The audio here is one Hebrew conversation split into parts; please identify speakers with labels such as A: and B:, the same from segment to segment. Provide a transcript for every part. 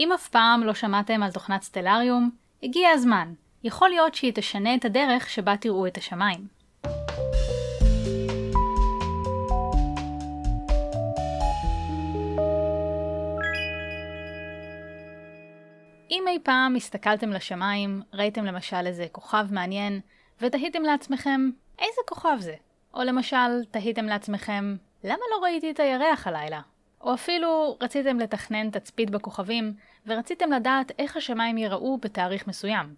A: אם אף פעם לא שמעתם על תוכנת סטלריום, הגיע הזמן. יכול להיות שהיא תשנה את הדרך שבה תראו את השמיים. אם אי פעם הסתכלתם לשמיים, ראיתם למשל איזה כוכב מעניין, ותהיתם לעצמכם, איזה כוכב זה? או למשל, תהיתם לעצמכם, למה לא ראיתי את הירח הלילה? או אפילו רציתם לתכנן תצפית בכוכבים, ורציתם לדעת איך השמיים ייראו בתאריך מסוים.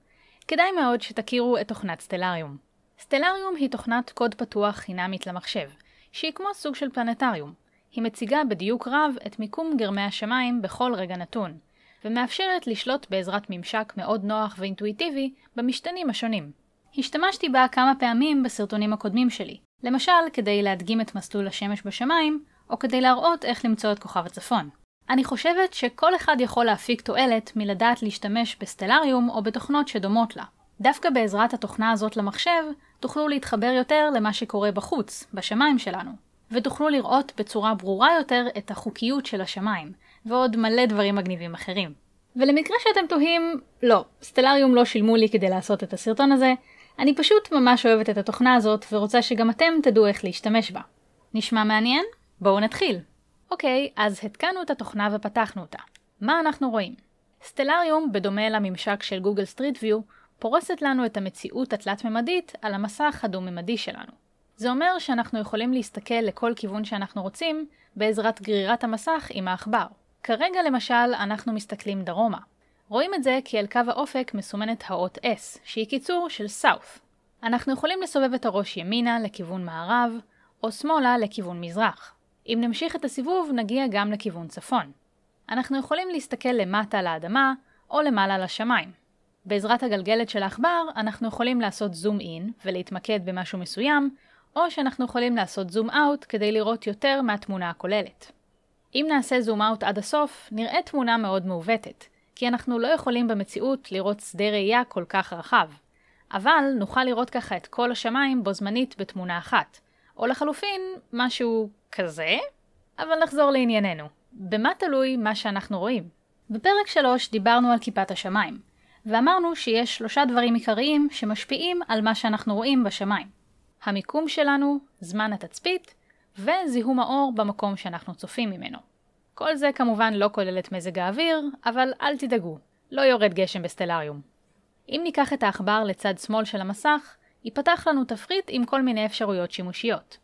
A: כדאי מאוד שתכירו את תוכנת סטלריום. סטלריום היא תוכנת קוד פתוח חינמית למחשב, שהיא כמו סוג של פלנטריום. היא מציגה בדיוק רב את מיקום גרמי השמיים בכל רגע נתון, ומאפשרת לשלוט בעזרת ממשק מאוד נוח ואינטואיטיבי במשתנים השונים. השתמשתי בה כמה פעמים בסרטונים הקודמים שלי, למשל כדי להדגים את מסלול השמש בשמיים, או כדי להראות איך למצוא את כוכב הצפון. אני חושבת שכל אחד יכול להפיק תועלת מלדעת להשתמש בסטלריום או בתוכנות שדומות לה. דווקא בעזרת התוכנה הזאת למחשב, תוכלו להתחבר יותר למה שקורה בחוץ, בשמיים שלנו. ותוכלו לראות בצורה ברורה יותר את החוקיות של השמיים, ועוד מלא דברים מגניבים אחרים. ולמקרה שאתם תוהים, לא, סטלריום לא שילמו לי כדי לעשות את הסרטון הזה, אני פשוט ממש אוהבת את התוכנה הזאת ורוצה שגם אתם תדעו איך להשתמש בה. נשמע מעניין? בואו נתחיל. אוקיי, אז התקנו את התוכנה ופתחנו אותה. מה אנחנו רואים? סטלריום, בדומה לממשק של גוגל סטריט ויו, פורסת לנו את המציאות התלת-ממדית על המסך הדו-ממדי שלנו. זה אומר שאנחנו יכולים להסתכל לכל כיוון שאנחנו רוצים בעזרת גרירת המסך עם העכבר. כרגע למשל אנחנו מסתכלים דרומה. רואים את זה כי על קו האופק מסומנת האות S, שהיא קיצור של South. אנחנו יכולים לסובב את הראש ימינה לכיוון מערב, או שמאלה לכיוון מזרח. אם נמשיך את הסיבוב, נגיע גם לכיוון צפון. אנחנו יכולים להסתכל למטה לאדמה, או למעלה לשמיים. בעזרת הגלגלת של העכבר, אנחנו יכולים לעשות זום אין ולהתמקד במשהו מסוים, או שאנחנו יכולים לעשות זום אאוט כדי לראות יותר מהתמונה הכוללת. אם נעשה זום אאוט עד הסוף, נראה תמונה מאוד מעוותת, כי אנחנו לא יכולים במציאות לראות שדה ראייה כל כך רחב. אבל נוכל לראות ככה את כל השמיים בו זמנית בתמונה אחת, או לחלופין, משהו כזה, אבל נחזור לענייננו. במה תלוי מה שאנחנו רואים? בפרק 3 דיברנו על כיפת השמיים, ואמרנו שיש שלושה דברים עיקריים שמשפיעים על מה שאנחנו רואים בשמיים. המיקום שלנו, זמן התצפית, וזיהום האור במקום שאנחנו צופים ממנו. כל זה כמובן לא כולל את מזג האוויר, אבל אל תדאגו, לא יורד גשם בסטלריום. אם ניקח את העכבר לצד שמאל של המסך, ייפתח לנו תפריט עם כל מיני אפשרויות שימושיות.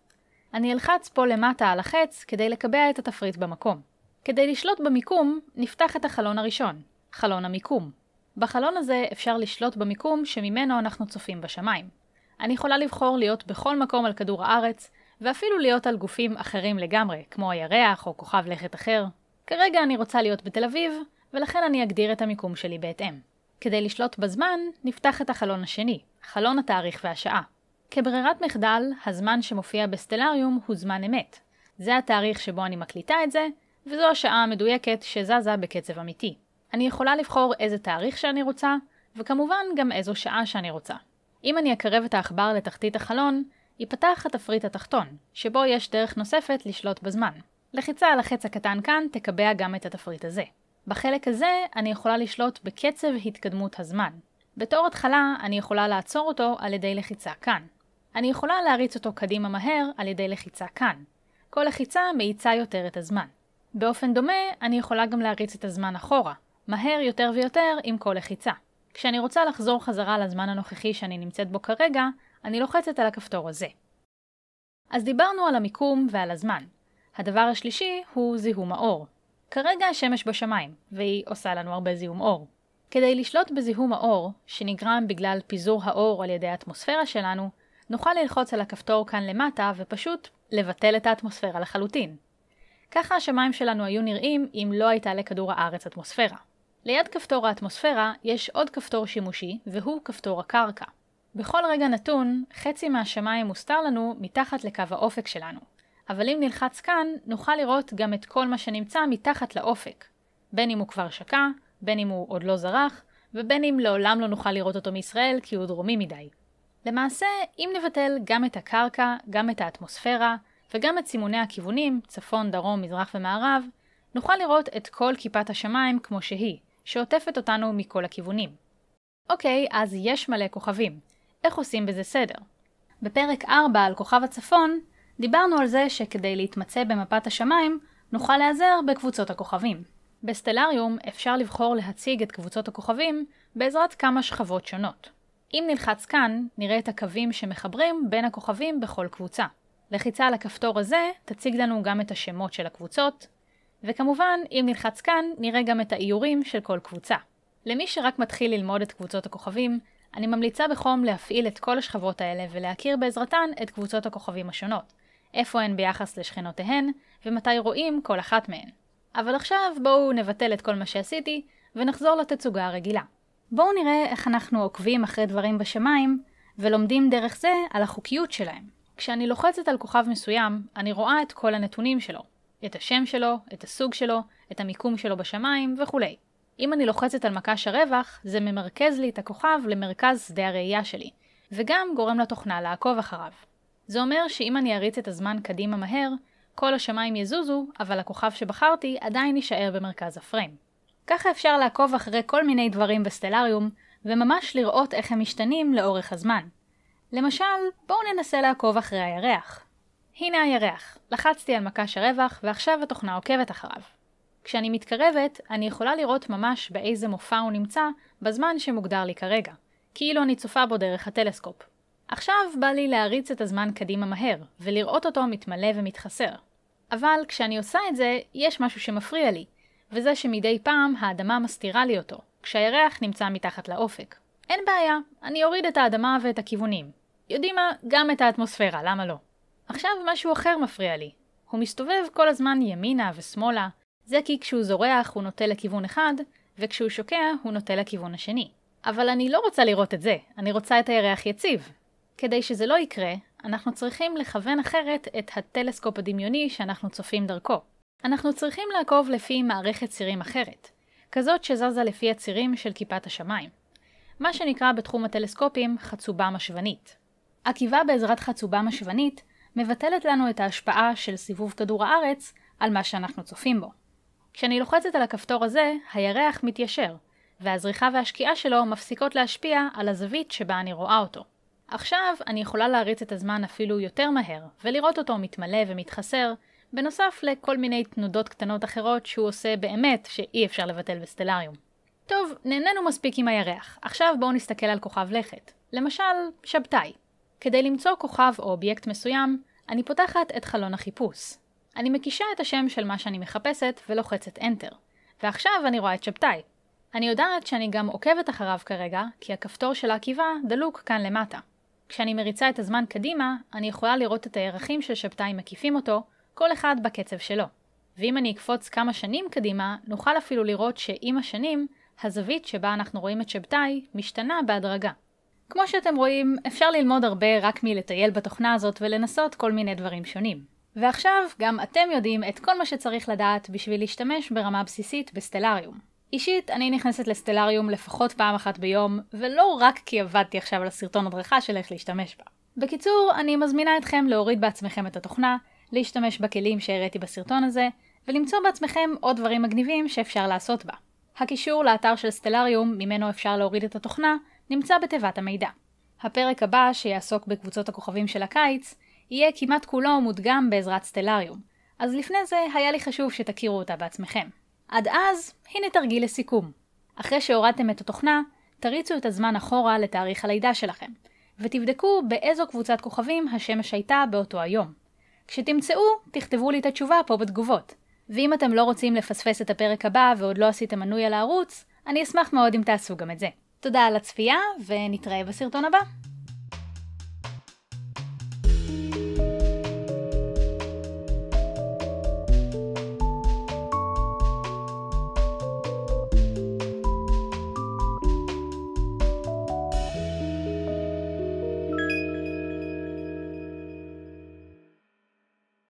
A: אני אלחץ פה למטה על החץ כדי לקבע את התפריט במקום. כדי לשלוט במיקום, נפתח את החלון הראשון, חלון המיקום. בחלון הזה אפשר לשלוט במיקום שממנו אנחנו צופים בשמיים. אני יכולה לבחור להיות בכל מקום על כדור הארץ, ואפילו להיות על גופים אחרים לגמרי, כמו הירח או כוכב לכת אחר. כרגע אני רוצה להיות בתל אביב, ולכן אני אגדיר את המיקום שלי בהתאם. כדי לשלוט בזמן, נפתח את החלון השני, חלון התאריך והשעה. כברירת מחדל, הזמן שמופיע בסטלריום הוא זמן אמת. זה התאריך שבו אני מקליטה את זה, וזו השעה המדויקת שזזה בקצב אמיתי. אני יכולה לבחור איזה תאריך שאני רוצה, וכמובן גם איזו שעה שאני רוצה. אם אני אקרב את העכבר לתחתית החלון, ייפתח התפריט התחתון, שבו יש דרך נוספת לשלוט בזמן. לחיצה על החץ הקטן כאן תקבע גם את התפריט הזה. בחלק הזה אני יכולה לשלוט בקצב התקדמות הזמן. בתור התחלה אני יכולה לעצור אותו על ידי לחיצה כאן. אני יכולה להריץ אותו קדימה מהר על ידי לחיצה כאן. כל לחיצה מאיצה יותר את הזמן. באופן דומה, אני יכולה גם להריץ את הזמן אחורה, מהר יותר ויותר עם כל לחיצה. כשאני רוצה לחזור חזרה לזמן הנוכחי שאני נמצאת בו כרגע, אני לוחצת על הכפתור הזה. אז דיברנו על המיקום ועל הזמן. הדבר השלישי הוא זיהום האור. כרגע השמש בשמיים, והיא עושה לנו הרבה זיהום אור. כדי לשלוט בזיהום האור, שנגרם בגלל פיזור האור על ידי האטמוספירה שלנו, נוכל ללחוץ על הכפתור כאן למטה ופשוט לבטל את האטמוספירה לחלוטין. ככה השמיים שלנו היו נראים אם לא הייתה לכדור הארץ אטמוספירה. ליד כפתור האטמוספירה יש עוד כפתור שימושי, והוא כפתור הקרקע. בכל רגע נתון, חצי מהשמיים מוסתר לנו מתחת לקו האופק שלנו, אבל אם נלחץ כאן, נוכל לראות גם את כל מה שנמצא מתחת לאופק. בין אם הוא כבר שקע, בין אם הוא עוד לא זרח, ובין אם לעולם לא נוכל לראות אותו מישראל כי הוא דרומי מדי. למעשה, אם נבטל גם את הקרקע, גם את האטמוספירה, וגם את סימוני הכיוונים, צפון, דרום, מזרח ומערב, נוכל לראות את כל כיפת השמיים כמו שהיא, שעוטפת אותנו מכל הכיוונים. אוקיי, אז יש מלא כוכבים. איך עושים בזה סדר? בפרק 4 על כוכב הצפון, דיברנו על זה שכדי להתמצא במפת השמיים, נוכל להיעזר בקבוצות הכוכבים. בסטלריום אפשר לבחור להציג את קבוצות הכוכבים בעזרת כמה שכבות שונות. אם נלחץ כאן, נראה את הקווים שמחברים בין הכוכבים בכל קבוצה. לחיצה על הכפתור הזה תציג לנו גם את השמות של הקבוצות, וכמובן, אם נלחץ כאן, נראה גם את האיורים של כל קבוצה. למי שרק מתחיל ללמוד את קבוצות הכוכבים, אני ממליצה בחום להפעיל את כל השכבות האלה ולהכיר בעזרתן את קבוצות הכוכבים השונות. איפה הן ביחס לשכנותיהן, ומתי רואים כל אחת מהן. אבל עכשיו בואו נבטל את כל מה שעשיתי, ונחזור לתצוגה הרגילה. בואו נראה איך אנחנו עוקבים אחרי דברים בשמיים, ולומדים דרך זה על החוקיות שלהם. כשאני לוחצת על כוכב מסוים, אני רואה את כל הנתונים שלו. את השם שלו, את הסוג שלו, את המיקום שלו בשמיים וכולי. אם אני לוחצת על מקש הרווח, זה ממרכז לי את הכוכב למרכז שדה הראייה שלי, וגם גורם לתוכנה לעקוב אחריו. זה אומר שאם אני אריץ את הזמן קדימה מהר, כל השמיים יזוזו, אבל הכוכב שבחרתי עדיין יישאר במרכז הפריים. ככה אפשר לעקוב אחרי כל מיני דברים בסטלריום, וממש לראות איך הם משתנים לאורך הזמן. למשל, בואו ננסה לעקוב אחרי הירח. הנה הירח, לחצתי על מקש הרווח ועכשיו התוכנה עוקבת אחריו. כשאני מתקרבת, אני יכולה לראות ממש באיזה מופע הוא נמצא בזמן שמוגדר לי כרגע, כאילו אני צופה בו דרך הטלסקופ. עכשיו בא לי להריץ את הזמן קדימה מהר, ולראות אותו מתמלא ומתחסר. אבל כשאני עושה את זה, יש משהו שמפריע לי, וזה שמדי פעם האדמה מסתירה לי אותו, כשהירח נמצא מתחת לאופק. אין בעיה, אני אוריד את האדמה ואת הכיוונים. יודעים מה? גם את האטמוספירה, למה לא? עכשיו משהו אחר מפריע לי. הוא מסתובב כל הזמן ימינה ושמאלה, זה כי כשהוא זורח הוא נוטה לכיוון אחד, וכשהוא שוקע הוא נוטה לכיוון השני. אבל אני לא רוצה לראות את זה, אני רוצה את הירח יציב, כדי שזה לא יקרה, אנחנו צריכים לכוון אחרת את הטלסקופ הדמיוני שאנחנו צופים דרכו. אנחנו צריכים לעקוב לפי מערכת צירים אחרת, כזאת שזזה לפי הצירים של כיפת השמיים. מה שנקרא בתחום הטלסקופים חצובה משוונית. עקיבה בעזרת חצובה משוונית מבטלת לנו את ההשפעה של סיבוב כדור הארץ על מה שאנחנו צופים בו. כשאני לוחצת על הכפתור הזה, הירח מתיישר, והזריחה והשקיעה שלו מפסיקות להשפיע על הזווית שבה אני רואה אותו. עכשיו אני יכולה להריץ את הזמן אפילו יותר מהר, ולראות אותו מתמלא ומתחסר, בנוסף לכל מיני תנודות קטנות אחרות שהוא עושה באמת שאי אפשר לבטל בסטלריום. טוב, נהנינו מספיק עם הירח, עכשיו בואו נסתכל על כוכב לכת. למשל, שבתאי. כדי למצוא כוכב או אובייקט מסוים, אני פותחת את חלון החיפוש. אני מקישה את השם של מה שאני מחפשת ולוחצת Enter. ועכשיו אני רואה את שבתאי. אני יודעת שאני גם עוקבת אחריו כרגע, כי הכפתור של העקיבה דלוק כאן למטה. כשאני מריצה את הזמן קדימה, אני יכולה לראות את הירחים ששבתאים מקיפים אותו, כל אחד בקצב שלו. ואם אני אקפוץ כמה שנים קדימה, נוכל אפילו לראות שעם השנים, הזווית שבה אנחנו רואים את שבתאי משתנה בהדרגה. כמו שאתם רואים, אפשר ללמוד הרבה רק מלטייל בתוכנה הזאת ולנסות כל מיני דברים שונים. ועכשיו, גם אתם יודעים את כל מה שצריך לדעת בשביל להשתמש ברמה בסיסית בסטלריום. אישית, אני נכנסת לסטלריום לפחות פעם אחת ביום, ולא רק כי עבדתי עכשיו על הסרטון הדרכה של איך להשתמש בה. בקיצור, אני מזמינה אתכם להוריד בעצמכם את התוכנה, להשתמש בכלים שהראיתי בסרטון הזה, ולמצוא בעצמכם עוד דברים מגניבים שאפשר לעשות בה. הקישור לאתר של סטלריום, ממנו אפשר להוריד את התוכנה, נמצא בתיבת המידע. הפרק הבא, שיעסוק בקבוצות הכוכבים של הקיץ, יהיה כמעט כולו מודגם בעזרת סטלריום, אז לפני זה היה לי חשוב שתכירו אותה בעצמכם. עד אז, הנה תרגיל לסיכום. אחרי שהורדתם את התוכנה, תריצו את הזמן אחורה לתאריך הלידה שלכם, ותבדקו באיזו קבוצת כוכבים השמש הייתה באותו היום. כשתמצאו, תכתבו לי את התשובה פה בתגובות. ואם אתם לא רוצים לפספס את הפרק הבא ועוד לא עשיתם מנוי על הערוץ, אני אשמח מאוד אם תעשו גם את זה. תודה על הצפייה, ונתראה בסרטון הבא.